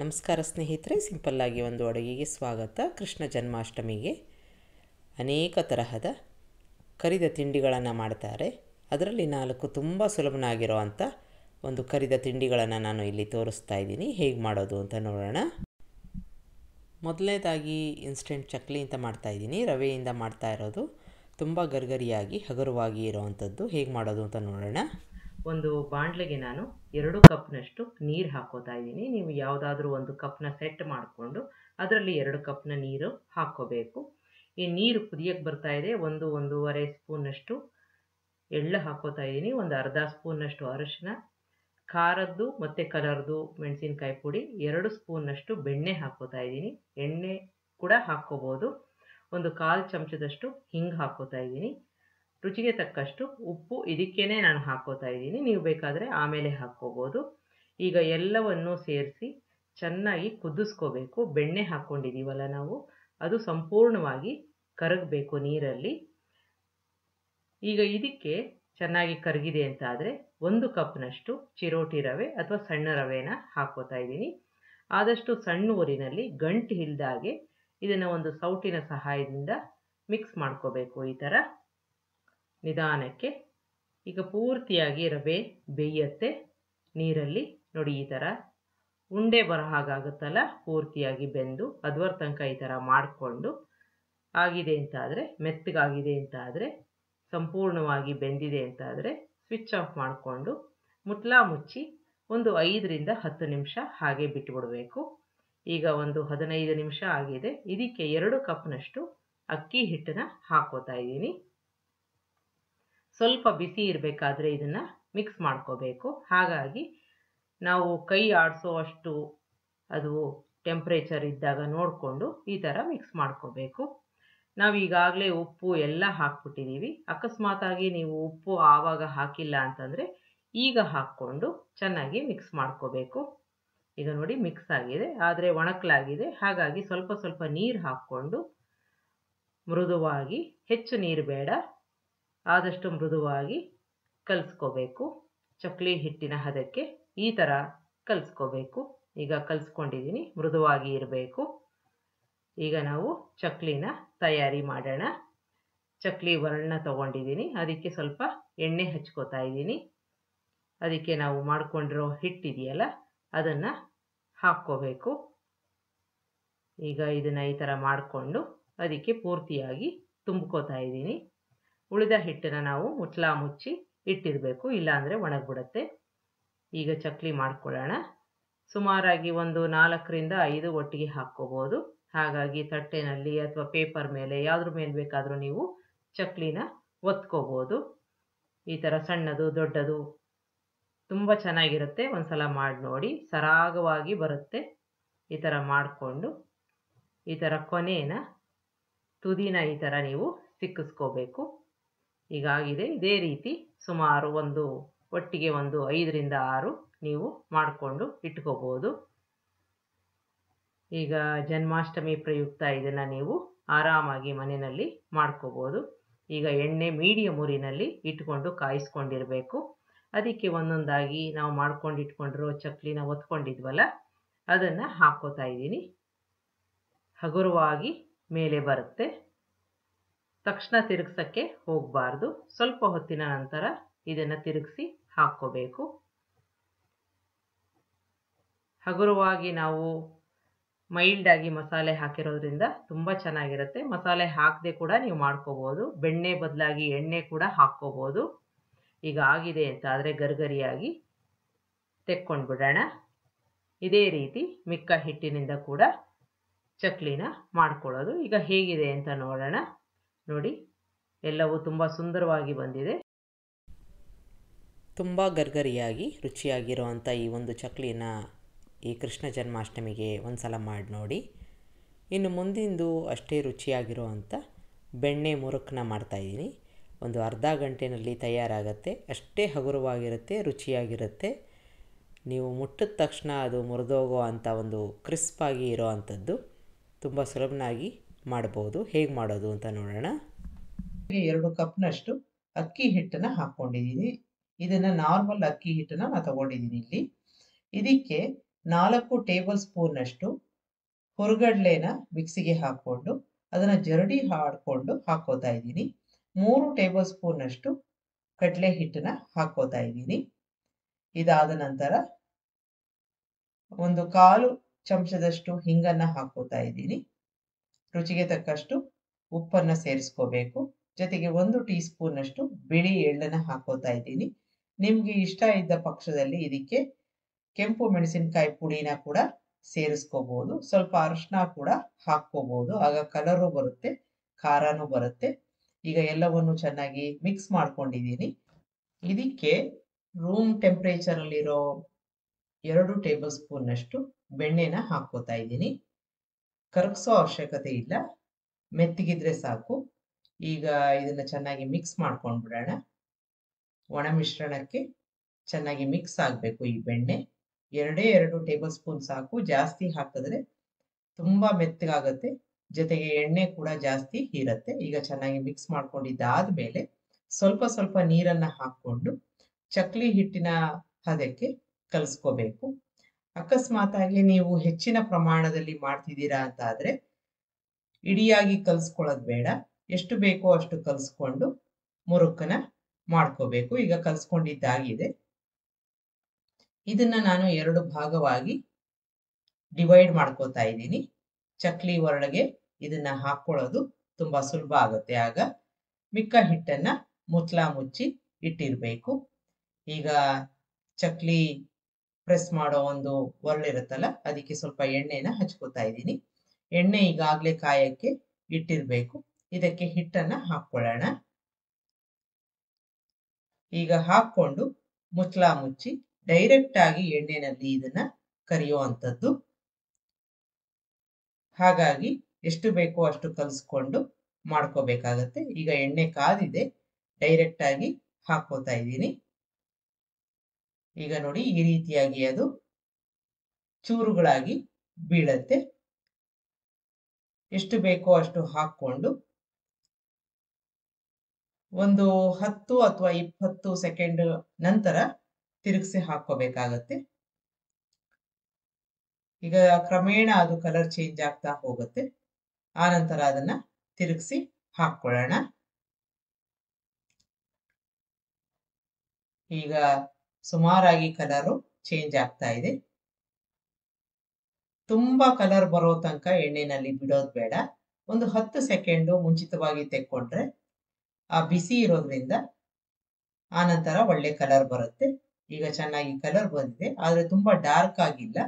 ನಮಸ್ಕಾರ ಸ್ನೇಹಿತರೆ ಸಿಂಪಲ್ಲಾಗಿ ಒಂದು ಅಡುಗೆಗೆ ಸ್ವಾಗತ ಕೃಷ್ಣ ಜನ್ಮಾಷ್ಟಮಿಗೆ ಅನೇಕ ತರಹದ ಕರಿದ ತಿಂಡಿಗಳನ್ನು ಮಾಡ್ತಾರೆ ಅದರಲ್ಲಿ ನಾಲ್ಕು ತುಂಬ ಸುಲಭನಾಗಿರುವಂಥ ಒಂದು ಕರಿದ ತಿಂಡಿಗಳನ್ನು ನಾನು ಇಲ್ಲಿ ತೋರಿಸ್ತಾ ಇದ್ದೀನಿ ಹೇಗೆ ಮಾಡೋದು ಅಂತ ನೋಡೋಣ ಮೊದಲನೇದಾಗಿ ಇನ್ಸ್ಟೆಂಟ್ ಚಕ್ಲಿ ಅಂತ ಮಾಡ್ತಾ ಇದ್ದೀನಿ ರವೆಯಿಂದ ಮಾಡ್ತಾ ಇರೋದು ತುಂಬ ಗರ್ಗರಿಯಾಗಿ ಹಗುರವಾಗಿ ಇರೋವಂಥದ್ದು ಹೇಗೆ ಮಾಡೋದು ಅಂತ ನೋಡೋಣ ಒಂದು ಬಾಣಲೆಗೆ ನಾನು ಎರಡು ಕಪ್ನಷ್ಟು ನೀರು ಹಾಕೋತಾ ಇದ್ದೀನಿ ನೀವು ಯಾವುದಾದ್ರೂ ಒಂದು ಕಪ್ನ ಸೆಟ್ ಮಾಡಿಕೊಂಡು ಅದರಲ್ಲಿ ಎರಡು ಕಪ್ನ ನೀರು ಹಾಕೋಬೇಕು ಈ ನೀರು ಕುದಿಯಕ್ಕೆ ಬರ್ತಾ ಇದೆ ಒಂದು ಒಂದೂವರೆ ಸ್ಪೂನಷ್ಟು ಎಳ್ಳು ಹಾಕೋತಾ ಇದ್ದೀನಿ ಒಂದು ಅರ್ಧ ಸ್ಪೂನಷ್ಟು ಅರಶಿನ ಖಾರದ್ದು ಮತ್ತು ಕಲರ್ದು ಮೆಣಸಿನ್ಕಾಯಿ ಪುಡಿ ಎರಡು ಸ್ಪೂನಷ್ಟು ಬೆಣ್ಣೆ ಹಾಕೋತಾ ಇದ್ದೀನಿ ಎಣ್ಣೆ ಕೂಡ ಹಾಕ್ಕೋಬೋದು ಒಂದು ಕಾಲು ಚಮಚದಷ್ಟು ಹಿಂಗೆ ಹಾಕೋತಾ ಇದ್ದೀನಿ ರುಚಿಗೆ ತಕ್ಕಷ್ಟು ಉಪ್ಪು ಇದಕ್ಕೇ ನಾನು ಹಾಕೋತಾ ಇದ್ದೀನಿ ನೀವು ಬೇಕಾದರೆ ಆಮೇಲೆ ಹಾಕ್ಕೋಬೋದು ಈಗ ಎಲ್ಲವನ್ನು ಸೇರಿಸಿ ಚೆನ್ನಾಗಿ ಕುದಿಸ್ಕೋಬೇಕು ಬೆಣ್ಣೆ ಹಾಕ್ಕೊಂಡಿದ್ದೀವಲ್ಲ ನಾವು ಅದು ಸಂಪೂರ್ಣವಾಗಿ ಕರಗಬೇಕು ನೀರಲ್ಲಿ ಈಗ ಇದಕ್ಕೆ ಚೆನ್ನಾಗಿ ಕರಗಿದೆ ಅಂತಾದರೆ ಒಂದು ಕಪ್ನಷ್ಟು ಚಿರೋಟಿ ರವೆ ಅಥವಾ ಸಣ್ಣ ರವೆನ ಹಾಕೋತಾ ಇದ್ದೀನಿ ಆದಷ್ಟು ಸಣ್ಣ ಊರಿನಲ್ಲಿ ಗಂಟು ಇಲ್ದಾಗೆ ಇದನ್ನು ಒಂದು ಸೌಟಿನ ಸಹಾಯದಿಂದ ಮಿಕ್ಸ್ ಮಾಡ್ಕೋಬೇಕು ಈ ಥರ ನಿಧಾನಕ್ಕೆ ಈಗ ಪೂರ್ತಿಯಾಗಿ ರವೆ ಬೇಯತ್ತೆ ನೀರಲ್ಲಿ ನೋಡಿ ಈ ಥರ ಉಂಡೆ ಬರೋ ಹಾಗಾಗುತ್ತಲ್ಲ ಪೂರ್ತಿಯಾಗಿ ಬೆಂದು ಅದುವರ ತನಕ ಈ ಥರ ಮಾಡಿಕೊಂಡು ಆಗಿದೆ ಅಂತಾದರೆ ಮೆತ್ತಗಾಗಿದೆ ಅಂತಾದರೆ ಸಂಪೂರ್ಣವಾಗಿ ಬೆಂದಿದೆ ಅಂತಾದರೆ ಸ್ವಿಚ್ ಆಫ್ ಮಾಡಿಕೊಂಡು ಮುತ್ಲಾ ಮುಚ್ಚಿ ಒಂದು ಐದರಿಂದ ಹತ್ತು ನಿಮಿಷ ಹಾಗೆ ಬಿಟ್ಬಿಡಬೇಕು ಈಗ ಒಂದು ಹದಿನೈದು ನಿಮಿಷ ಆಗಿದೆ ಇದಕ್ಕೆ ಎರಡು ಕಪ್ನಷ್ಟು ಅಕ್ಕಿ ಹಿಟ್ಟನ್ನು ಹಾಕೋತಾ ಇದ್ದೀನಿ ಸ್ವಲ್ಪ ಬಿಸಿ ಇರಬೇಕಾದ್ರೆ ಇದನ್ನು ಮಿಕ್ಸ್ ಮಾಡ್ಕೋಬೇಕು ಹಾಗಾಗಿ ನಾವು ಕೈ ಆಡಿಸೋ ಅಷ್ಟು ಅದು ಟೆಂಪ್ರೇಚರ್ ಇದ್ದಾಗ ನೋಡಿಕೊಂಡು ಈ ಥರ ಮಿಕ್ಸ್ ಮಾಡ್ಕೋಬೇಕು ನಾವು ಈಗಾಗಲೇ ಉಪ್ಪು ಎಲ್ಲ ಹಾಕ್ಬಿಟ್ಟಿದ್ದೀವಿ ಅಕಸ್ಮಾತಾಗಿ ನೀವು ಉಪ್ಪು ಆವಾಗ ಹಾಕಿಲ್ಲ ಅಂತಂದರೆ ಈಗ ಹಾಕ್ಕೊಂಡು ಚೆನ್ನಾಗಿ ಮಿಕ್ಸ್ ಮಾಡ್ಕೋಬೇಕು ಈಗ ನೋಡಿ ಮಿಕ್ಸ್ ಆಗಿದೆ ಆದರೆ ಒಣಕಲಾಗಿದೆ ಹಾಗಾಗಿ ಸ್ವಲ್ಪ ಸ್ವಲ್ಪ ನೀರು ಹಾಕ್ಕೊಂಡು ಮೃದುವಾಗಿ ಹೆಚ್ಚು ನೀರು ಬೇಡ ಆದಷ್ಟು ಮೃದುವಾಗಿ ಕಲಿಸ್ಕೋಬೇಕು ಚಕ್ಲಿ ಹಿಟ್ಟಿನ ಹದಕ್ಕೆ ಈ ಥರ ಕಲಿಸ್ಕೋಬೇಕು ಈಗ ಕಲಿಸ್ಕೊಂಡಿದ್ದೀನಿ ಮೃದುವಾಗಿ ಇರಬೇಕು ಈಗ ನಾವು ಚಕ್ಲಿನ ತಯಾರಿ ಮಾಡೋಣ ಚಕ್ಲಿ ವರ್ಣ ತಗೊಂಡಿದ್ದೀನಿ ಅದಕ್ಕೆ ಸ್ವಲ್ಪ ಎಣ್ಣೆ ಹಚ್ಕೋತಾ ಇದ್ದೀನಿ ಅದಕ್ಕೆ ನಾವು ಮಾಡಿಕೊಂಡಿರೋ ಹಿಟ್ಟಿದೆಯಲ್ಲ ಅದನ್ನು ಹಾಕ್ಕೋಬೇಕು ಈಗ ಇದನ್ನು ಈ ಥರ ಮಾಡಿಕೊಂಡು ಅದಕ್ಕೆ ಪೂರ್ತಿಯಾಗಿ ತುಂಬ್ಕೋತಾ ಇದ್ದೀನಿ ಉಳಿದ ಹಿಟ್ಟನ್ನು ನಾವು ಮುಚ್ಚಲ ಮುಚ್ಚಿ ಇಟ್ಟಿರಬೇಕು ಇಲ್ಲಾಂದರೆ ಒಣಗಿಬಿಡುತ್ತೆ ಈಗ ಚಕ್ಲಿ ಮಾಡ್ಕೊಳ್ಳೋಣ ಸುಮಾರಾಗಿ ಒಂದು ನಾಲ್ಕರಿಂದ ಐದು ಒಟ್ಟಿಗೆ ಹಾಕ್ಕೋಬೋದು ಹಾಗಾಗಿ ತಟ್ಟೆನಲ್ಲಿ ಅಥವಾ ಪೇಪರ್ ಮೇಲೆ ಯಾವುದ್ರ ಮೇಲೆ ಬೇಕಾದರೂ ನೀವು ಚಕ್ಲಿನ ಒತ್ಕೋಬೋದು ಈ ಥರ ಸಣ್ಣದು ದೊಡ್ಡದು ತುಂಬ ಚೆನ್ನಾಗಿರುತ್ತೆ ಒಂದು ಸಲ ಮಾಡಿ ನೋಡಿ ಸರಾಗವಾಗಿ ಬರುತ್ತೆ ಈ ಥರ ಮಾಡಿಕೊಂಡು ಈ ಥರ ಕೊನೆಯ ತುದಿನ ಈ ಥರ ನೀವು ಸಿಕ್ಕಿಸ್ಕೋಬೇಕು ಈಗಾಗಿದೆ ಇದೇ ರೀತಿ ಸುಮಾರು ಒಂದು ಒಟ್ಟಿಗೆ ಒಂದು ಐದರಿಂದ ಆರು ನೀವು ಮಾಡಿಕೊಂಡು ಇಟ್ಕೋಬೋದು ಈಗ ಜನ್ಮಾಷ್ಟಮಿ ಪ್ರಯುಕ್ತ ಇದನ್ನು ನೀವು ಆರಾಮಾಗಿ ಮನೆಯಲ್ಲಿ ಮಾಡ್ಕೋಬೋದು ಈಗ ಎಣ್ಣೆ ಮೀಡಿಯಮ್ ಊರಿನಲ್ಲಿ ಇಟ್ಕೊಂಡು ಕಾಯಿಸ್ಕೊಂಡಿರಬೇಕು ಅದಕ್ಕೆ ಒಂದೊಂದಾಗಿ ನಾವು ಮಾಡ್ಕೊಂಡು ಇಟ್ಕೊಂಡಿರೋ ಚಕ್ಲಿನ ಒತ್ಕೊಂಡಿದ್ವಲ್ಲ ಅದನ್ನು ಹಾಕೋತಾ ಇದ್ದೀನಿ ಹಗುರವಾಗಿ ಮೇಲೆ ಬರುತ್ತೆ ತಕ್ಷಣ ತಿರುಗ್ಸೋಕ್ಕೆ ಹೋಗಬಾರ್ದು ಸ್ವಲ್ಪ ಹೊತ್ತಿನ ನಂತರ ಇದನ್ನು ತಿರುಗಿಸಿ ಹಾಕ್ಕೋಬೇಕು ಹಗುರವಾಗಿ ನಾವು ಮೈಲ್ಡಾಗಿ ಮಸಾಲೆ ಹಾಕಿರೋದ್ರಿಂದ ತುಂಬ ಚೆನ್ನಾಗಿರುತ್ತೆ ಮಸಾಲೆ ಹಾಕದೆ ಕೂಡ ನೀವು ಮಾಡ್ಕೋಬೋದು ಬೆಣ್ಣೆ ಬದಲಾಗಿ ಎಣ್ಣೆ ಕೂಡ ಹಾಕ್ಕೋಬೋದು ಈಗ ಆಗಿದೆ ಅಂತ ಆದರೆ ಗರಿಗರಿಯಾಗಿ ತೆಕ್ಕೊಂಡು ಬಿಡೋಣ ಇದೇ ರೀತಿ ಮಿಕ್ಕ ಹಿಟ್ಟಿನಿಂದ ಕೂಡ ಚಕ್ಲಿನ ಮಾಡ್ಕೊಳ್ಳೋದು ಈಗ ಹೇಗಿದೆ ಅಂತ ನೋಡೋಣ ನೋಡಿ ಎಲ್ಲವೂ ತುಂಬ ಸುಂದರವಾಗಿ ಬಂದಿದೆ ತುಂಬ ಗರ್ಗರಿಯಾಗಿ ರುಚಿಯಾಗಿರುವಂಥ ಈ ಒಂದು ಚಕ್ಲಿನ ಈ ಕೃಷ್ಣ ಜನ್ಮಾಷ್ಟಮಿಗೆ ಒಂದು ಸಲ ಮಾಡಿ ನೋಡಿ ಇನ್ನು ಮುಂದಿಂದು ಅಷ್ಟೇ ರುಚಿಯಾಗಿರುವಂಥ ಬೆಣ್ಣೆ ಮುರುಕನ್ನ ಮಾಡ್ತಾಯಿದ್ದೀನಿ ಒಂದು ಅರ್ಧ ಗಂಟೆನಲ್ಲಿ ತಯಾರಾಗತ್ತೆ ಅಷ್ಟೇ ಹಗುರವಾಗಿರುತ್ತೆ ರುಚಿಯಾಗಿರುತ್ತೆ ನೀವು ಮುಟ್ಟಿದ ತಕ್ಷಣ ಅದು ಮುರಿದೋಗೋ ಅಂಥ ಒಂದು ಕ್ರಿಸ್ಪಾಗಿ ಇರೋ ಅಂಥದ್ದು ತುಂಬ ಸುಲಭನಾಗಿ ಮಾಡಬಹುದು ಹೇಗೆ ಮಾಡೋದು ಅಂತ ನೋಡೋಣ ಎರಡು ಕಪ್ನಷ್ಟು ಅಕ್ಕಿ ಹಿಟ್ಟನ್ನು ಹಾಕ್ಕೊಂಡಿದ್ದೀನಿ ಇದನ್ನು ನಾರ್ಮಲ್ ಅಕ್ಕಿ ಹಿಟ್ಟನ್ನು ನಾನು ತಗೊಂಡಿದ್ದೀನಿ ಇಲ್ಲಿ ಇದಕ್ಕೆ ನಾಲ್ಕು ಟೇಬಲ್ ಸ್ಪೂನ್ನಷ್ಟು ಹುರುಗಡಲೆನ ಮಿಕ್ಸಿಗೆ ಹಾಕೊಂಡು ಅದನ್ನು ಜರಡಿ ಹಾಡ್ಕೊಂಡು ಹಾಕೋತಾ ಇದ್ದೀನಿ ಮೂರು ಟೇಬಲ್ ಸ್ಪೂನ್ನಷ್ಟು ಕಡಲೆ ಹಿಟ್ಟನ್ನ ಹಾಕೋತಾ ಇದ್ದೀನಿ ಇದಾದ ನಂತರ ಒಂದು ಕಾಲು ಚಮಚದಷ್ಟು ಹಿಂಗನ್ನು ಹಾಕೋತಾ ಇದ್ದೀನಿ ರುಚಿಗೆ ತಕ್ಕಷ್ಟು ಉಪ್ಪನ್ನು ಸೇರಿಸ್ಕೋಬೇಕು ಜೊತೆಗೆ ಒಂದು ಟೀ ಅಷ್ಟು ಬಿಳಿ ಎಳ್ಳನ್ನ ಹಾಕೋತಾ ಇದ್ದೀನಿ ನಿಮಗೆ ಇಷ್ಟ ಇದ್ದ ಪಕ್ಷದಲ್ಲಿ ಇದಕ್ಕೆ ಕೆಂಪು ಮೆಣಸಿನಕಾಯಿ ಪುಡಿನ ಕೂಡ ಸೇರಿಸ್ಕೋಬಹುದು ಸ್ವಲ್ಪ ಅರಶಿನ ಕೂಡ ಹಾಕೋಬಹುದು ಆಗ ಕಲರು ಬರುತ್ತೆ ಖಾರನೂ ಬರುತ್ತೆ ಈಗ ಎಲ್ಲವನ್ನು ಚೆನ್ನಾಗಿ ಮಿಕ್ಸ್ ಮಾಡ್ಕೊಂಡಿದ್ದೀನಿ ಇದಕ್ಕೆ ರೂಮ್ ಅಲ್ಲಿರೋ ಎರಡು ಟೇಬಲ್ ಅಷ್ಟು ಬೆಣ್ಣೆನ ಹಾಕೋತಾ ಇದ್ದೀನಿ ಕರಗಿಸೋ ಅವಶ್ಯಕತೆ ಇಲ್ಲ ಮೆತ್ತಿಗಿದ್ರೆ ಸಾಕು ಈಗ ಇದನ್ನ ಚೆನ್ನಾಗಿ ಮಿಕ್ಸ್ ಮಾಡ್ಕೊಂಡ್ಬಿಡೋಣ ಒಣ ಮಿಶ್ರಣಕ್ಕೆ ಚೆನ್ನಾಗಿ ಮಿಕ್ಸ್ ಆಗಬೇಕು ಈ ಬೆಣ್ಣೆ ಎರಡೇ ಎರಡು ಟೇಬಲ್ ಸ್ಪೂನ್ ಸಾಕು ಜಾಸ್ತಿ ಹಾಕಿದ್ರೆ ತುಂಬಾ ಮೆತ್ತಗಾಗತ್ತೆ ಜೊತೆಗೆ ಎಣ್ಣೆ ಕೂಡ ಜಾಸ್ತಿ ಹೀರತ್ತೆ ಈಗ ಚೆನ್ನಾಗಿ ಮಿಕ್ಸ್ ಮಾಡ್ಕೊಂಡಿದ್ದಾದ ಮೇಲೆ ಸ್ವಲ್ಪ ಸ್ವಲ್ಪ ನೀರನ್ನು ಹಾಕ್ಕೊಂಡು ಚಕ್ಲಿ ಹಿಟ್ಟಿನ ಹದಕ್ಕೆ ಕಲಿಸ್ಕೋಬೇಕು ಅಕಸ್ಮಾತ್ ಆಗಿ ನೀವು ಹೆಚ್ಚಿನ ಪ್ರಮಾಣದಲ್ಲಿ ಮಾಡ್ತಿದ್ದೀರಾ ಅಂತ ಆದರೆ ಇಡಿಯಾಗಿ ಕಲ್ಸ್ಕೊಳದ್ ಬೇಡ ಎಷ್ಟು ಬೇಕೋ ಅಷ್ಟು ಕಲಿಸ್ಕೊಂಡು ಮುರುಕನ ಮಾಡ್ಕೋಬೇಕು ಈಗ ಕಲ್ಸ್ಕೊಂಡಿದ್ದಾಗಿದೆ ಇದನ್ನ ನಾನು ಎರಡು ಭಾಗವಾಗಿ ಡಿವೈಡ್ ಮಾಡ್ಕೋತಾ ಇದ್ದೀನಿ ಚಕ್ಲಿ ಒರಳಿಗೆ ಇದನ್ನ ಹಾಕೊಳ್ಳೋದು ತುಂಬಾ ಸುಲಭ ಆಗುತ್ತೆ ಆಗ ಮಿಕ್ಕ ಹಿಟ್ಟನ್ನ ಮುತ್ಲಾ ಮುಚ್ಚಿ ಇಟ್ಟಿರಬೇಕು ಈಗ ಚಕ್ಲಿ ಪ್ರೆಸ್ ಮಾಡೋ ಒಂದು ಇರುತ್ತಲ್ಲ ಅದಕ್ಕೆ ಸ್ವಲ್ಪ ಎಣ್ಣೆನ ಹಚ್ಕೋತಾ ಇದ್ದೀನಿ ಎಣ್ಣೆ ಈಗಾಗಲೇ ಕಾಯಕ್ಕೆ ಇಟ್ಟಿರಬೇಕು ಇದಕ್ಕೆ ಹಿಟ್ಟನ್ನ ಹಾಕೊಳ್ಳೋಣ ಈಗ ಹಾಕೊಂಡು ಮುಚ್ಚಲ ಮುಚ್ಚಿ ಡೈರೆಕ್ಟ್ ಆಗಿ ಎಣ್ಣೆನಲ್ಲಿ ಇದನ್ನ ಕರಿಯುವಂಥದ್ದು ಹಾಗಾಗಿ ಎಷ್ಟು ಬೇಕೋ ಅಷ್ಟು ಕಲಿಸ್ಕೊಂಡು ಮಾಡ್ಕೋಬೇಕಾಗತ್ತೆ ಈಗ ಎಣ್ಣೆ ಕಾದಿದೆ ಡೈರೆಕ್ಟ್ ಆಗಿ ಹಾಕೋತಾ ಇದ್ದೀನಿ ಈಗ ನೋಡಿ ಈ ರೀತಿಯಾಗಿ ಅದು ಚೂರುಗಳಾಗಿ ಬೀಳತ್ತೆ ಎಷ್ಟು ಬೇಕೋ ಅಷ್ಟು ಹಾಕ್ಕೊಂಡು ಒಂದು ಹತ್ತು ಅಥವಾ ಇಪ್ಪತ್ತು ಸೆಕೆಂಡ್ ನಂತರ ತಿರುಗಿಸಿ ಹಾಕೋಬೇಕಾಗತ್ತೆ ಈಗ ಕ್ರಮೇಣ ಅದು ಕಲರ್ ಚೇಂಜ್ ಆಗ್ತಾ ಹೋಗುತ್ತೆ ಆ ನಂತರ ಅದನ್ನ ತಿರುಗಿಸಿ ಹಾಕೊಳ್ಳೋಣ ಈಗ ಸುಮಾರಾಗಿ ಕಲರು ಚೇಂಜ್ ಆಗ್ತಾ ಇದೆ ತುಂಬಾ ಕಲರ್ ಬರೋ ತನಕ ಎಣ್ಣೆನಲ್ಲಿ ಬಿಡೋದು ಬೇಡ ಒಂದು ಹತ್ತು ಸೆಕೆಂಡು ಮುಂಚಿತವಾಗಿ ತೆಕ್ಕೊಂಡ್ರೆ ಆ ಬಿಸಿ ಇರೋದ್ರಿಂದ ಆನಂತರ ಒಳ್ಳೆ ಕಲರ್ ಬರುತ್ತೆ ಈಗ ಚೆನ್ನಾಗಿ ಕಲರ್ ಬಂದಿದೆ ಆದರೆ ತುಂಬಾ ಡಾರ್ಕ್ ಆಗಿಲ್ಲ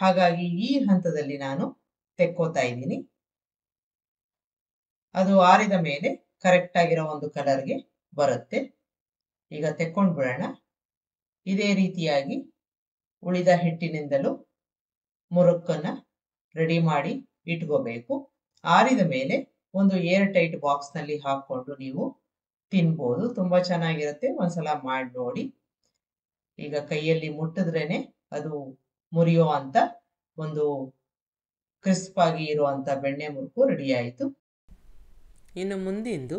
ಹಾಗಾಗಿ ಈ ಹಂತದಲ್ಲಿ ನಾನು ತೆಕ್ಕೋತಾ ಇದ್ದೀನಿ ಅದು ಆರಿದ ಮೇಲೆ ಕರೆಕ್ಟ್ ಆಗಿರೋ ಒಂದು ಕಲರ್ಗೆ ಬರುತ್ತೆ ಈಗ ತೆಕ್ಕೊಂಡು ಬಿಡೋಣ ಇದೇ ರೀತಿಯಾಗಿ ಉಳಿದ ಹಿಟ್ಟಿನಿಂದಲೂ ಮುರುಕ್ಕನ್ನ ರೆಡಿ ಮಾಡಿ ಇಟ್ಕೋಬೇಕು ಆರಿದ ಮೇಲೆ ಒಂದು ಏರ್ ಟೈಟ್ ಬಾಕ್ಸ್ ನಲ್ಲಿ ಹಾಕೊಂಡು ನೀವು ತಿನ್ಬೋದು ತುಂಬಾ ಚೆನ್ನಾಗಿರುತ್ತೆ ಒಂದ್ಸಲ ಮಾಡಿ ನೋಡಿ ಈಗ ಕೈಯಲ್ಲಿ ಮುಟ್ಟಿದ್ರೇನೆ ಅದು ಮುರಿಯೋ ಅಂತ ಒಂದು ಕ್ರಿಸ್ಪ್ ಆಗಿ ಇರುವಂತ ಬೆಣ್ಣೆ ಮುರುಕು ರೆಡಿ ಆಯಿತು ಇನ್ನು ಮುಂದಿಂದು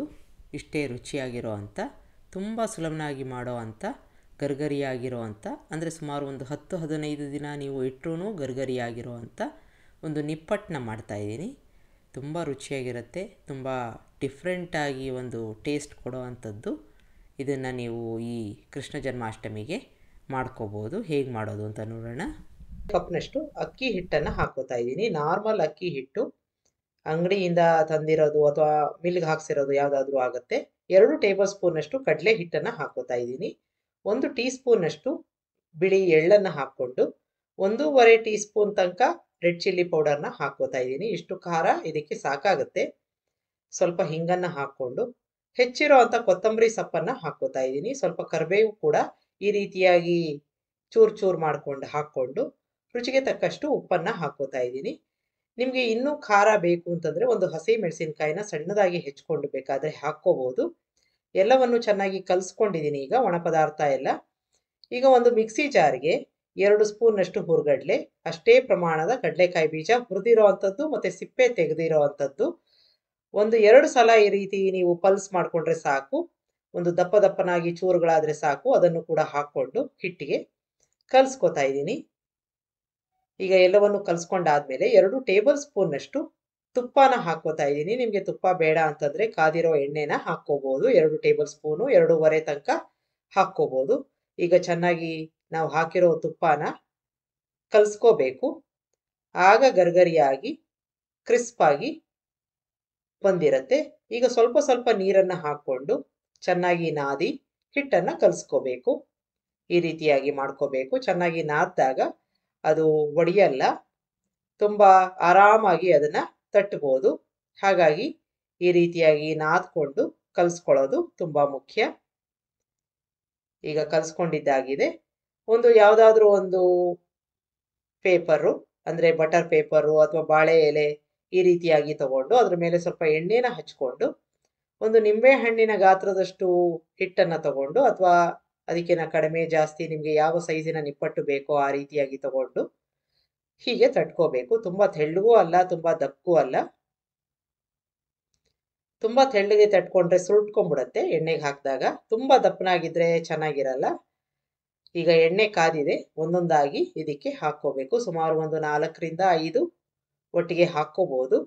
ಇಷ್ಟೇ ರುಚಿಯಾಗಿರೋ ಅಂತ ತುಂಬ ಸುಲಭನಾಗಿ ಮಾಡೋ ಅಂತ ಗರ್ಗರಿಯಾಗಿರುವಂಥ ಅಂದರೆ ಸುಮಾರು ಒಂದು ಹತ್ತು ಹದಿನೈದು ದಿನ ನೀವು ಇಟ್ಟರೂ ಗರ್ಗರಿಯಾಗಿರುವಂಥ ಒಂದು ನಿಪ್ಪಟ್ಟನ್ನ ಮಾಡ್ತಾಯಿದ್ದೀನಿ ತುಂಬ ರುಚಿಯಾಗಿರುತ್ತೆ ತುಂಬ ಡಿಫ್ರೆಂಟಾಗಿ ಒಂದು ಟೇಸ್ಟ್ ಅಂಥದ್ದು ಇದನ್ನು ನೀವು ಈ ಕೃಷ್ಣ ಜನ್ಮಾಷ್ಟಮಿಗೆ ಮಾಡ್ಕೋಬೋದು ಹೇಗೆ ಮಾಡೋದು ಅಂತ ನೋಡೋಣ ಕಪ್ನಷ್ಟು ಅಕ್ಕಿ ಹಿಟ್ಟನ್ನು ಹಾಕೋತಾ ಇದ್ದೀನಿ ನಾರ್ಮಲ್ ಅಕ್ಕಿ ಹಿಟ್ಟು ಅಂಗಡಿಯಿಂದ ತಂದಿರೋದು ಅಥವಾ ಮಿಲ್ಗೆ ಹಾಕ್ಸಿರೋದು ಯಾವುದಾದ್ರೂ ಆಗುತ್ತೆ ಎರಡು ಟೇಬಲ್ ಸ್ಪೂನಷ್ಟು ಕಡಲೆ ಹಿಟ್ಟನ್ನು ಹಾಕೋತಾ ಇದ್ದೀನಿ ಒಂದು ಟೀ ಅಷ್ಟು ಬಿಳಿ ಎಳ್ಳನ್ನು ಹಾಕ್ಕೊಂಡು ಒಂದೂವರೆ ಟೀ ಸ್ಪೂನ್ ತನಕ ರೆಡ್ ಚಿಲ್ಲಿ ಪೌಡರ್ನ ಹಾಕೋತಾ ಇದ್ದೀನಿ ಇಷ್ಟು ಖಾರ ಇದಕ್ಕೆ ಸಾಕಾಗುತ್ತೆ ಸ್ವಲ್ಪ ಹಿಂಗನ್ನು ಹಾಕ್ಕೊಂಡು ಹೆಚ್ಚಿರೋ ಅಂಥ ಕೊತ್ತಂಬರಿ ಸೊಪ್ಪನ್ನು ಹಾಕೋತಾ ಇದ್ದೀನಿ ಸ್ವಲ್ಪ ಕರಿಬೇವು ಕೂಡ ಈ ರೀತಿಯಾಗಿ ಚೂರು ಚೂರು ಮಾಡ್ಕೊಂಡು ಹಾಕ್ಕೊಂಡು ರುಚಿಗೆ ತಕ್ಕಷ್ಟು ಉಪ್ಪನ್ನು ಹಾಕೋತಾ ಇದ್ದೀನಿ ನಿಮಗೆ ಇನ್ನೂ ಖಾರ ಬೇಕು ಅಂತಂದರೆ ಒಂದು ಹಸಿ ಮೆಣಸಿನಕಾಯಿನ ಸಣ್ಣದಾಗಿ ಹೆಚ್ಕೊಂಡು ಬೇಕಾದರೆ ಹಾಕ್ಕೋಬೋದು ಎಲ್ಲವನ್ನು ಚೆನ್ನಾಗಿ ಕಲಿಸ್ಕೊಂಡಿದ್ದೀನಿ ಈಗ ಒಣ ಪದಾರ್ಥ ಎಲ್ಲ ಈಗ ಒಂದು ಮಿಕ್ಸಿ ಜಾರ್ಗೆ ಎರಡು ಅಷ್ಟು ಹುರುಗಡ್ಲೆ ಅಷ್ಟೇ ಪ್ರಮಾಣದ ಕಡಲೆಕಾಯಿ ಬೀಜ ಹುರಿದಿರೋ ಅಂಥದ್ದು ಮತ್ತು ಸಿಪ್ಪೆ ತೆಗೆದಿರೋ ಅಂಥದ್ದು ಒಂದು ಎರಡು ಸಲ ಈ ರೀತಿ ನೀವು ಪಲ್ಸ್ ಮಾಡಿಕೊಂಡ್ರೆ ಸಾಕು ಒಂದು ದಪ್ಪ ದಪ್ಪನಾಗಿ ಚೂರುಗಳಾದರೆ ಸಾಕು ಅದನ್ನು ಕೂಡ ಹಾಕ್ಕೊಂಡು ಹಿಟ್ಟಿಗೆ ಕಲಿಸ್ಕೋತಾ ಇದ್ದೀನಿ ಈಗ ಎಲ್ಲವನ್ನು ಕಲಿಸ್ಕೊಂಡಾದ್ಮೇಲೆ ಎರಡು ಟೇಬಲ್ ಸ್ಪೂನ್ನಷ್ಟು ತುಪ್ಪನ ಹಾಕೋತಾ ಇದ್ದೀನಿ ನಿಮಗೆ ತುಪ್ಪ ಬೇಡ ಅಂತಂದರೆ ಕಾದಿರೋ ಎಣ್ಣೆನ ಹಾಕ್ಕೋಬೋದು ಎರಡು ಟೇಬಲ್ ಸ್ಪೂನು ಎರಡೂವರೆ ತನಕ ಹಾಕ್ಕೋಬೋದು ಈಗ ಚೆನ್ನಾಗಿ ನಾವು ಹಾಕಿರೋ ತುಪ್ಪನ ಕಲಿಸ್ಕೋಬೇಕು ಆಗ ಗರ್ಗರಿಯಾಗಿ ಕ್ರಿಸ್ಪಾಗಿ ಬಂದಿರತ್ತೆ ಈಗ ಸ್ವಲ್ಪ ಸ್ವಲ್ಪ ನೀರನ್ನು ಹಾಕ್ಕೊಂಡು ಚೆನ್ನಾಗಿ ನಾದಿ ಹಿಟ್ಟನ್ನು ಕಲಿಸ್ಕೋಬೇಕು ಈ ರೀತಿಯಾಗಿ ಮಾಡ್ಕೋಬೇಕು ಚೆನ್ನಾಗಿ ನಾದ್ದಾಗ ಅದು ಒಡೆಯಲ್ಲ ತುಂಬ ಆರಾಮಾಗಿ ಅದನ್ನು ತಟ್ಟಬಹುದು ಹಾಗಾಗಿ ಈ ರೀತಿಯಾಗಿ ನಾದ್ಕೊಂಡು ಕಲಿಸ್ಕೊಳ್ಳೋದು ತುಂಬ ಮುಖ್ಯ ಈಗ ಕಲಿಸ್ಕೊಂಡಿದ್ದಾಗಿದೆ ಒಂದು ಯಾವುದಾದ್ರೂ ಒಂದು ಪೇಪರು ಅಂದರೆ ಬಟರ್ ಪೇಪರು ಅಥವಾ ಬಾಳೆ ಎಲೆ ಈ ರೀತಿಯಾಗಿ ತಗೊಂಡು ಅದ್ರ ಮೇಲೆ ಸ್ವಲ್ಪ ಎಣ್ಣೆನ ಹಚ್ಕೊಂಡು ಒಂದು ನಿಂಬೆ ಹಣ್ಣಿನ ಗಾತ್ರದಷ್ಟು ಹಿಟ್ಟನ್ನು ತಗೊಂಡು ಅಥವಾ ಅದಕ್ಕಿಂತ ಕಡಿಮೆ ಜಾಸ್ತಿ ನಿಮಗೆ ಯಾವ ಸೈಜಿನ ನಿಪ್ಪಟ್ಟು ಬೇಕೋ ಆ ರೀತಿಯಾಗಿ ತಗೊಂಡು ಹೀಗೆ ತಟ್ಕೋಬೇಕು ತುಂಬ ತೆಳ್ಳಗೂ ಅಲ್ಲ ತುಂಬ ದಕ್ಕೂ ಅಲ್ಲ ತುಂಬ ತೆಳ್ಳಗೆ ತಟ್ಕೊಂಡ್ರೆ ಸುಲ್ಟ್ಕೊಂಡ್ಬಿಡತ್ತೆ ಎಣ್ಣೆಗೆ ಹಾಕಿದಾಗ ತುಂಬ ದಪ್ಪನಾಗಿದ್ರೆ ಚೆನ್ನಾಗಿರಲ್ಲ ಈಗ ಎಣ್ಣೆ ಕಾದಿದೆ ಒಂದೊಂದಾಗಿ ಇದಕ್ಕೆ ಹಾಕ್ಕೋಬೇಕು ಸುಮಾರು ಒಂದು ನಾಲ್ಕರಿಂದ ಐದು ಒಟ್ಟಿಗೆ ಹಾಕೋಬಹುದು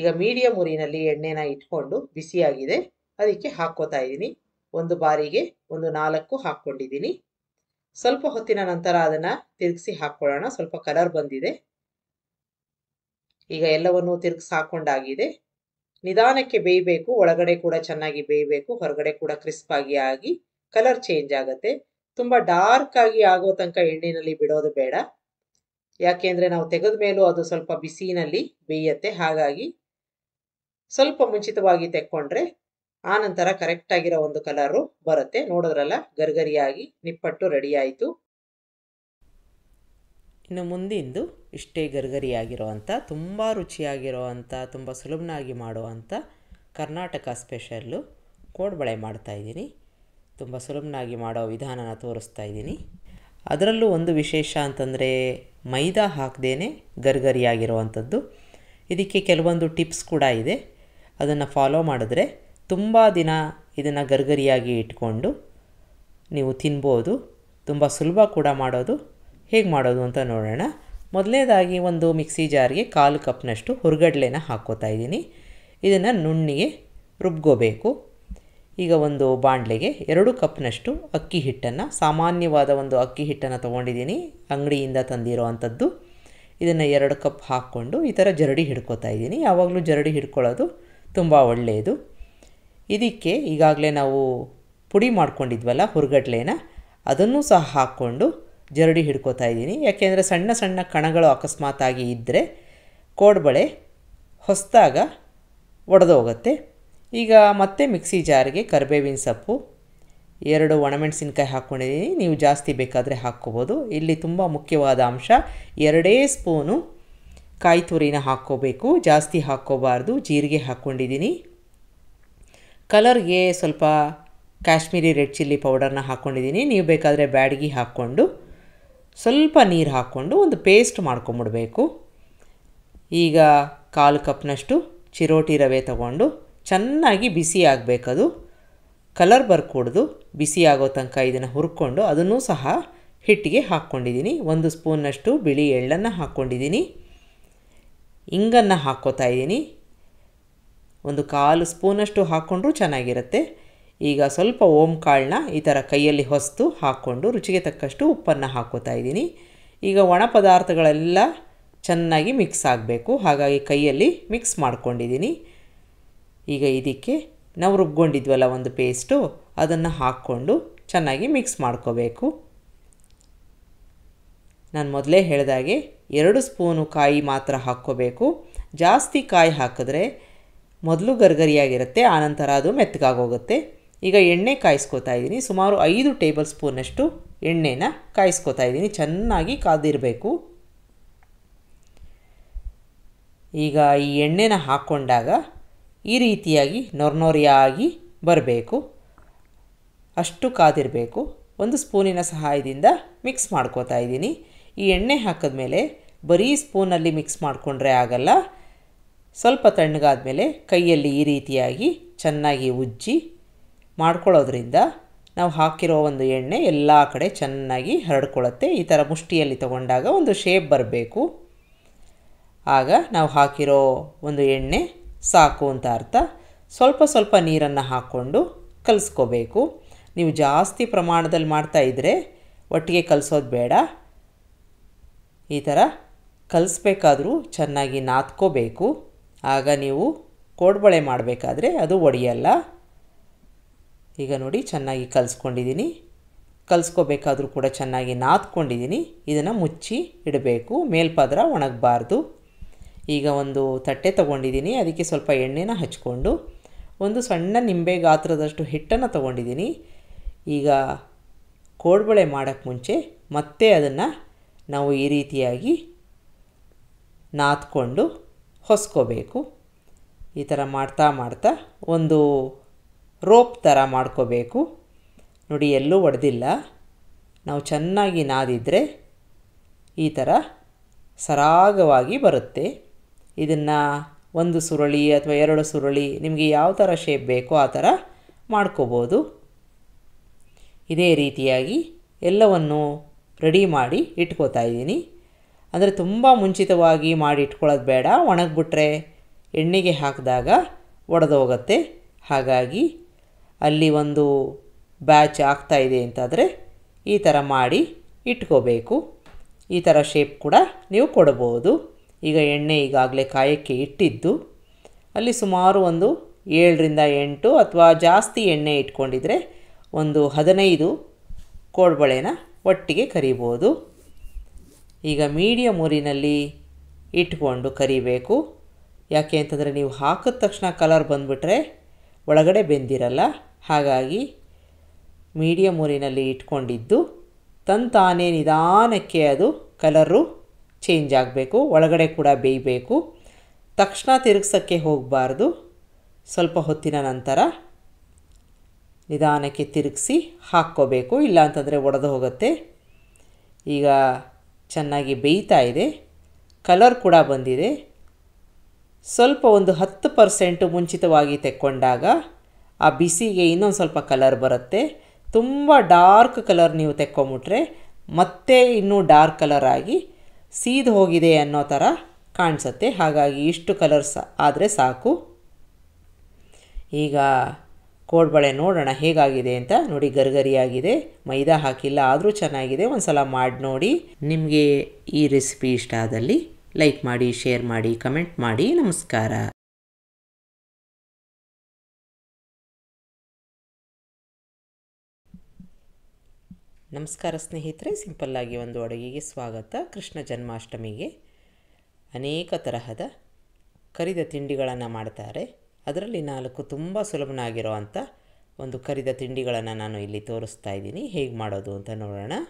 ಈಗ ಮೀಡಿಯಂ ಉರಿನಲ್ಲಿ ಎಣ್ಣೆನ ಇಟ್ಕೊಂಡು ಬಿಸಿಯಾಗಿದೆ ಅದಕ್ಕೆ ಹಾಕ್ಕೋತಾ ಇದ್ದೀನಿ ಒಂದು ಬಾರಿಗೆ ಒಂದು ನಾಲ್ಕು ಹಾಕ್ಕೊಂಡಿದ್ದೀನಿ ಸ್ವಲ್ಪ ಹೊತ್ತಿನ ನಂತರ ಅದನ್ನ ತಿರುಗಿಸಿ ಹಾಕೊಳ್ಳೋಣ ಸ್ವಲ್ಪ ಕಲರ್ ಬಂದಿದೆ ಈಗ ಎಲ್ಲವನ್ನು ತಿರುಗಿಸಿ ಹಾಕೊಂಡಾಗಿದೆ ನಿಧಾನಕ್ಕೆ ಬೇಯಬೇಕು ಒಳಗಡೆ ಕೂಡ ಚೆನ್ನಾಗಿ ಬೇಯಬೇಕು ಹೊರಗಡೆ ಕೂಡ ಕ್ರಿಸ್ಪ್ ಆಗಿ ಆಗಿ ಕಲರ್ ಚೇಂಜ್ ಆಗುತ್ತೆ ತುಂಬ ಡಾರ್ಕ್ ಆಗಿ ಆಗೋ ತನಕ ಎಣ್ಣೆನಲ್ಲಿ ಬಿಡೋದು ಬೇಡ ಯಾಕೆಂದ್ರೆ ನಾವು ತೆಗೆದ ಮೇಲೂ ಅದು ಸ್ವಲ್ಪ ಬಿಸಿನಲ್ಲಿ ಬೇಯತ್ತೆ ಹಾಗಾಗಿ ಸ್ವಲ್ಪ ಮುಂಚಿತವಾಗಿ ತೆಕ್ಕೊಂಡ್ರೆ ಆ ನಂತರ ಕರೆಕ್ಟ್ ಆಗಿರೋ ಒಂದು ಕಲರು ಬರುತ್ತೆ ನೋಡಿದ್ರಲ್ಲ ಗರ್ಗರಿಯಾಗಿ ನಿಪ್ಪಟ್ಟು ರೆಡಿ ಆಯಿತು ಇನ್ನು ಮುಂದಿಂದು ಇಷ್ಟೇ ಗರ್ಗರಿಯಾಗಿರುವಂಥ ತುಂಬ ರುಚಿಯಾಗಿರೋವಂಥ ತುಂಬ ಸುಲಭನಾಗಿ ಮಾಡುವಂಥ ಕರ್ನಾಟಕ ಸ್ಪೆಷಲ್ಲು ಕೋಡ್ಬಳೆ ಮಾಡ್ತಾಯಿದ್ದೀನಿ ತುಂಬ ಸುಲಭನಾಗಿ ಮಾಡೋ ವಿಧಾನನ ತೋರಿಸ್ತಾ ಇದ್ದೀನಿ ಅದರಲ್ಲೂ ಒಂದು ವಿಶೇಷ ಅಂತಂದರೆ ಮೈದಾ ಹಾಕ್ದೇ ಗರ್ಗರಿಯಾಗಿರುವಂಥದ್ದು ಇದಕ್ಕೆ ಕೆಲವೊಂದು ಟಿಪ್ಸ್ ಕೂಡ ಇದೆ ಅದನ್ನು ಫಾಲೋ ಮಾಡಿದ್ರೆ ತುಂಬ ದಿನ ಇದನ್ನು ಗರ್ಗರಿಯಾಗಿ ಇಟ್ಕೊಂಡು ನೀವು ತಿನ್ಬೋದು ತುಂಬ ಸುಲಭ ಕೂಡ ಮಾಡೋದು ಹೇಗೆ ಮಾಡೋದು ಅಂತ ನೋಡೋಣ ಮೊದಲನೇದಾಗಿ ಒಂದು ಮಿಕ್ಸಿ ಜಾರ್ಗೆ ಕಾಲು ಕಪ್ನಷ್ಟು ಹುರ್ಗಡ್ಲೆನ ಹಾಕ್ಕೋತಾ ಇದ್ದೀನಿ ಇದನ್ನು ನುಣ್ಣಿಗೆ ರುಬ್ಕೋಬೇಕು ಈಗ ಒಂದು ಬಾಣಲೆಗೆ ಎರಡು ಕಪ್ನಷ್ಟು ಅಕ್ಕಿ ಹಿಟ್ಟನ್ನು ಸಾಮಾನ್ಯವಾದ ಒಂದು ಅಕ್ಕಿ ಹಿಟ್ಟನ್ನು ತೊಗೊಂಡಿದ್ದೀನಿ ಅಂಗಡಿಯಿಂದ ತಂದಿರೋ ಅಂಥದ್ದು ಇದನ್ನು ಎರಡು ಕಪ್ ಹಾಕ್ಕೊಂಡು ಈ ಥರ ಜರಡಿ ಹಿಡ್ಕೋತಾ ಇದ್ದೀನಿ ಯಾವಾಗಲೂ ಜರಡಿ ಹಿಡ್ಕೊಳ್ಳೋದು ತುಂಬ ಒಳ್ಳೆಯದು ಇದಕ್ಕೆ ಈಗಾಗಲೇ ನಾವು ಪುಡಿ ಮಾಡ್ಕೊಂಡಿದ್ವಲ್ಲ ಹುರ್ಗಡ್ಲೇನ ಅದನ್ನು ಸಹ ಹಾಕ್ಕೊಂಡು ಜರಡಿ ಹಿಡ್ಕೋತಾ ಇದ್ದೀನಿ ಯಾಕೆಂದರೆ ಸಣ್ಣ ಸಣ್ಣ ಕಣಗಳು ಅಕಸ್ಮಾತಾಗಿ ಇದ್ದರೆ ಕೋಡ್ಬಳೆ ಹೊಸದಾಗ ಹೋಗುತ್ತೆ ಈಗ ಮತ್ತೆ ಮಿಕ್ಸಿ ಜಾರಿಗೆ ಕರಿಬೇವಿನ ಸೊಪ್ಪು ಎರಡು ಒಣಮೆಣಸಿನ್ಕಾಯಿ ಹಾಕ್ಕೊಂಡಿದ್ದೀನಿ ನೀವು ಜಾಸ್ತಿ ಬೇಕಾದರೆ ಹಾಕ್ಕೋಬೋದು ಇಲ್ಲಿ ತುಂಬ ಮುಖ್ಯವಾದ ಅಂಶ ಎರಡೇ ಸ್ಪೂನು ಕಾಯಿ ತುರಿನ ಹಾಕ್ಕೋಬೇಕು ಜಾಸ್ತಿ ಹಾಕ್ಕೋಬಾರ್ದು ಜೀರಿಗೆ ಹಾಕ್ಕೊಂಡಿದ್ದೀನಿ ಕಲರ್ಗೆ ಸ್ವಲ್ಪ ಕಾಶ್ಮೀರಿ ರೆಡ್ ಚಿಲ್ಲಿ ಪೌಡರ್ನ ಹಾಕ್ಕೊಂಡಿದ್ದೀನಿ ನೀವು ಬೇಕಾದರೆ ಬ್ಯಾಡಗಿ ಹಾಕ್ಕೊಂಡು ಸ್ವಲ್ಪ ನೀರು ಹಾಕ್ಕೊಂಡು ಒಂದು ಪೇಸ್ಟ್ ಮಾಡ್ಕೊಂಬಿಡಬೇಕು ಈಗ ಕಾಲು ಕಪ್ನಷ್ಟು ಚಿರೋಟಿ ರವೆ ತಗೊಂಡು ಚೆನ್ನಾಗಿ ಬಿಸಿ ಆಗಬೇಕದು ಕಲರ್ ಬರ್ಕೂಡ್ದು ಬಿಸಿ ಆಗೋ ತನಕ ಇದನ್ನು ಹುರ್ಕೊಂಡು ಅದನ್ನು ಸಹ ಹಿಟ್ಟಿಗೆ ಹಾಕ್ಕೊಂಡಿದ್ದೀನಿ ಒಂದು ಸ್ಪೂನ್ನಷ್ಟು ಬಿಳಿ ಎಳ್ಳನ್ನು ಹಾಕ್ಕೊಂಡಿದ್ದೀನಿ ಇಂಗನ್ನು ಹಾಕ್ಕೋತಾ ಇದ್ದೀನಿ ಒಂದು ಕಾಲು ಸ್ಪೂನಷ್ಟು ಹಾಕ್ಕೊಂಡ್ರೂ ಚೆನ್ನಾಗಿರುತ್ತೆ ಈಗ ಸ್ವಲ್ಪ ಓಂ ಕಾಳನ್ನ ಈ ಥರ ಕೈಯಲ್ಲಿ ಹೊಸ್ತು ಹಾಕ್ಕೊಂಡು ರುಚಿಗೆ ತಕ್ಕಷ್ಟು ಉಪ್ಪನ್ನು ಹಾಕೋತಾ ಇದ್ದೀನಿ ಈಗ ಒಣ ಪದಾರ್ಥಗಳೆಲ್ಲ ಚೆನ್ನಾಗಿ ಮಿಕ್ಸ್ ಆಗಬೇಕು ಹಾಗಾಗಿ ಕೈಯಲ್ಲಿ ಮಿಕ್ಸ್ ಮಾಡ್ಕೊಂಡಿದ್ದೀನಿ ಈಗ ಇದಕ್ಕೆ ನಾವು ರುಬ್ಕೊಂಡಿದ್ವಲ್ಲ ಒಂದು ಪೇಸ್ಟು ಅದನ್ನು ಹಾಕ್ಕೊಂಡು ಚೆನ್ನಾಗಿ ಮಿಕ್ಸ್ ಮಾಡ್ಕೋಬೇಕು ನಾನು ಮೊದಲೇ ಹೇಳಿದಾಗೆ ಎರಡು ಸ್ಪೂನು ಕಾಯಿ ಮಾತ್ರ ಹಾಕ್ಕೋಬೇಕು ಜಾಸ್ತಿ ಕಾಯಿ ಹಾಕಿದ್ರೆ ಮೊದಲು ಗರ್ಗರಿಯಾಗಿರುತ್ತೆ ಆನಂತರ ಅದು ಮೆತ್ತಗಾಗೋಗುತ್ತೆ ಈಗ ಎಣ್ಣೆ ಕಾಯಿಸ್ಕೊತಾ ಇದ್ದೀನಿ ಸುಮಾರು ಐದು ಟೇಬಲ್ ಸ್ಪೂನಷ್ಟು ಎಣ್ಣೆನ ಕಾಯಿಸ್ಕೋತಾ ಇದ್ದೀನಿ ಚೆನ್ನಾಗಿ ಕಾದಿರಬೇಕು ಈಗ ಈ ಎಣ್ಣೆನ ಹಾಕ್ಕೊಂಡಾಗ ಈ ರೀತಿಯಾಗಿ ನೊರ್ನೊರಿಯಾಗಿ ಬರಬೇಕು ಅಷ್ಟು ಕಾದಿರಬೇಕು ಒಂದು ಸ್ಪೂನಿನ ಸಹಾಯದಿಂದ ಮಿಕ್ಸ್ ಮಾಡ್ಕೋತಾ ಇದ್ದೀನಿ ಈ ಎಣ್ಣೆ ಹಾಕಿದ್ಮೇಲೆ ಬರೀ ಸ್ಪೂನಲ್ಲಿ ಮಿಕ್ಸ್ ಮಾಡಿಕೊಂಡ್ರೆ ಆಗಲ್ಲ ಸ್ವಲ್ಪ ತಣ್ಣಗಾದ ಮೇಲೆ ಕೈಯಲ್ಲಿ ಈ ರೀತಿಯಾಗಿ ಚೆನ್ನಾಗಿ ಉಜ್ಜಿ ಮಾಡ್ಕೊಳ್ಳೋದ್ರಿಂದ ನಾವು ಹಾಕಿರೋ ಒಂದು ಎಣ್ಣೆ ಎಲ್ಲ ಕಡೆ ಚೆನ್ನಾಗಿ ಹರಡ್ಕೊಳ್ಳುತ್ತೆ ಈ ಥರ ಮುಷ್ಟಿಯಲ್ಲಿ ತಗೊಂಡಾಗ ಒಂದು ಶೇಪ್ ಬರಬೇಕು ಆಗ ನಾವು ಹಾಕಿರೋ ಒಂದು ಎಣ್ಣೆ ಸಾಕು ಅಂತ ಅರ್ಥ ಸ್ವಲ್ಪ ಸ್ವಲ್ಪ ನೀರನ್ನು ಹಾಕ್ಕೊಂಡು ಕಲಿಸ್ಕೋಬೇಕು ನೀವು ಜಾಸ್ತಿ ಪ್ರಮಾಣದಲ್ಲಿ ಇದ್ದರೆ ಒಟ್ಟಿಗೆ ಕಲಿಸೋದು ಬೇಡ ಈ ಥರ ಕಲಿಸ್ಬೇಕಾದ್ರೂ ಚೆನ್ನಾಗಿ ನಾದ್ಕೋಬೇಕು ಆಗ ನೀವು ಕೋಡ್ಬಳೆ ಮಾಡಬೇಕಾದ್ರೆ ಅದು ಒಡೆಯಲ್ಲ ಈಗ ನೋಡಿ ಚೆನ್ನಾಗಿ ಕಲಿಸ್ಕೊಂಡಿದ್ದೀನಿ ಕಲಿಸ್ಕೋಬೇಕಾದ್ರೂ ಕೂಡ ಚೆನ್ನಾಗಿ ನಾದ್ಕೊಂಡಿದ್ದೀನಿ ಇದನ್ನು ಮುಚ್ಚಿ ಇಡಬೇಕು ಮೇಲ್ಪದ್ರ ಒಣಗಬಾರ್ದು ಈಗ ಒಂದು ತಟ್ಟೆ ತೊಗೊಂಡಿದ್ದೀನಿ ಅದಕ್ಕೆ ಸ್ವಲ್ಪ ಎಣ್ಣೆನ ಹಚ್ಕೊಂಡು ಒಂದು ಸಣ್ಣ ನಿಂಬೆ ಗಾತ್ರದಷ್ಟು ಹಿಟ್ಟನ್ನು ತಗೊಂಡಿದ್ದೀನಿ ಈಗ ಕೋಡ್ಬಳೆ ಮಾಡೋಕ್ಕೆ ಮುಂಚೆ ಮತ್ತೆ ಅದನ್ನು ನಾವು ಈ ರೀತಿಯಾಗಿ ನಾದ್ಕೊಂಡು ಹೊಸ್ಕೋಬೇಕು ಈ ಥರ ಮಾಡ್ತಾ ಮಾಡ್ತಾ ಒಂದು ರೋಪ್ ಥರ ಮಾಡ್ಕೋಬೇಕು ನೋಡಿ ಎಲ್ಲೂ ಒಡೆದಿಲ್ಲ ನಾವು ಚೆನ್ನಾಗಿ ನಾದಿದ್ರೆ ಈ ಥರ ಸರಾಗವಾಗಿ ಬರುತ್ತೆ ಇದನ್ನು ಒಂದು ಸುರುಳಿ ಅಥವಾ ಎರಡು ಸುರುಳಿ ನಿಮಗೆ ಯಾವ ಥರ ಶೇಪ್ ಬೇಕೋ ಆ ಥರ ಮಾಡ್ಕೋಬೋದು ಇದೇ ರೀತಿಯಾಗಿ ಎಲ್ಲವನ್ನು ರೆಡಿ ಮಾಡಿ ಇಟ್ಕೋತಾ ಇದ್ದೀನಿ ಅಂದರೆ ತುಂಬ ಮುಂಚಿತವಾಗಿ ಮಾಡಿ ಇಟ್ಕೊಳ್ಳೋದು ಬೇಡ ಒಣಗಿಬಿಟ್ರೆ ಎಣ್ಣೆಗೆ ಹಾಕಿದಾಗ ಒಡೆದೋಗುತ್ತೆ ಹಾಗಾಗಿ ಅಲ್ಲಿ ಒಂದು ಬ್ಯಾಚ್ ಆಗ್ತಾ ಇದೆ ಅಂತಾದರೆ ಈ ಥರ ಮಾಡಿ ಇಟ್ಕೋಬೇಕು ಈ ಥರ ಶೇಪ್ ಕೂಡ ನೀವು ಕೊಡಬಹುದು ಈಗ ಎಣ್ಣೆ ಈಗಾಗಲೇ ಕಾಯಕ್ಕೆ ಇಟ್ಟಿದ್ದು ಅಲ್ಲಿ ಸುಮಾರು ಒಂದು ಏಳರಿಂದ ಎಂಟು ಅಥವಾ ಜಾಸ್ತಿ ಎಣ್ಣೆ ಇಟ್ಕೊಂಡಿದ್ರೆ ಒಂದು ಹದಿನೈದು ಕೋಡ್ಬಳೆನ ಒಟ್ಟಿಗೆ ಕರಿಬೋದು ಈಗ ಮೀಡಿಯಮ್ ಊರಿನಲ್ಲಿ ಇಟ್ಕೊಂಡು ಕರಿಬೇಕು ಯಾಕೆ ಅಂತಂದರೆ ನೀವು ಹಾಕಿದ ತಕ್ಷಣ ಕಲರ್ ಬಂದುಬಿಟ್ರೆ ಒಳಗಡೆ ಬೆಂದಿರಲ್ಲ ಹಾಗಾಗಿ ಮೀಡಿಯಮ್ ಊರಿನಲ್ಲಿ ಇಟ್ಕೊಂಡಿದ್ದು ತಂತಾನೇ ನಿಧಾನಕ್ಕೆ ಅದು ಕಲರು ಚೇಂಜ್ ಆಗಬೇಕು ಒಳಗಡೆ ಕೂಡ ಬೇಯಬೇಕು ತಕ್ಷಣ ತಿರುಗ್ಸೋಕ್ಕೆ ಹೋಗಬಾರ್ದು ಸ್ವಲ್ಪ ಹೊತ್ತಿನ ನಂತರ ನಿಧಾನಕ್ಕೆ ತಿರುಗಿಸಿ ಹಾಕ್ಕೋಬೇಕು ಇಲ್ಲಾಂತಂದರೆ ಒಡೆದು ಹೋಗುತ್ತೆ ಈಗ ಚೆನ್ನಾಗಿ ಬೇಯ್ತಾ ಇದೆ ಕಲರ್ ಕೂಡ ಬಂದಿದೆ ಸ್ವಲ್ಪ ಒಂದು ಹತ್ತು ಪರ್ಸೆಂಟು ಮುಂಚಿತವಾಗಿ ತೆಕ್ಕೊಂಡಾಗ ಆ ಬಿಸಿಗೆ ಇನ್ನೊಂದು ಸ್ವಲ್ಪ ಕಲರ್ ಬರುತ್ತೆ ತುಂಬ ಡಾರ್ಕ್ ಕಲರ್ ನೀವು ತೆಕ್ಕೊಂಬಿಟ್ರೆ ಮತ್ತೆ ಇನ್ನೂ ಡಾರ್ಕ್ ಕಲರ್ ಆಗಿ ಸೀದು ಹೋಗಿದೆ ಅನ್ನೋ ಥರ ಕಾಣಿಸುತ್ತೆ ಹಾಗಾಗಿ ಇಷ್ಟು ಕಲರ್ಸ್ ಆದರೆ ಸಾಕು ಈಗ ಕೋಡ್ಬಳೆ ನೋಡೋಣ ಹೇಗಾಗಿದೆ ಅಂತ ನೋಡಿ ಗರಿಗರಿಯಾಗಿದೆ ಮೈದಾ ಹಾಕಿಲ್ಲ ಆದರೂ ಚೆನ್ನಾಗಿದೆ ಒಂದು ಸಲ ಮಾಡಿ ನೋಡಿ ನಿಮಗೆ ಈ ರೆಸಿಪಿ ಇಷ್ಟ ಆದಲ್ಲಿ ಲೈಕ್ ಮಾಡಿ ಶೇರ್ ಮಾಡಿ ಕಮೆಂಟ್ ಮಾಡಿ ನಮಸ್ಕಾರ ನಮಸ್ಕಾರ ಸ್ನೇಹಿತರೆ ಸಿಂಪಲ್ಲಾಗಿ ಒಂದು ಅಡುಗೆಗೆ ಸ್ವಾಗತ ಕೃಷ್ಣ ಜನ್ಮಾಷ್ಟಮಿಗೆ ಅನೇಕ ತರಹದ ಕರಿದ ತಿಂಡಿಗಳನ್ನು ಮಾಡ್ತಾರೆ ಅದರಲ್ಲಿ ನಾಲ್ಕು ತುಂಬ ಸುಲಭನಾಗಿರೋ ಒಂದು ಕರಿದ ತಿಂಡಿಗಳನ್ನು ನಾನು ಇಲ್ಲಿ ತೋರಿಸ್ತಾ ಇದ್ದೀನಿ ಹೇಗೆ ಮಾಡೋದು ಅಂತ ನೋಡೋಣ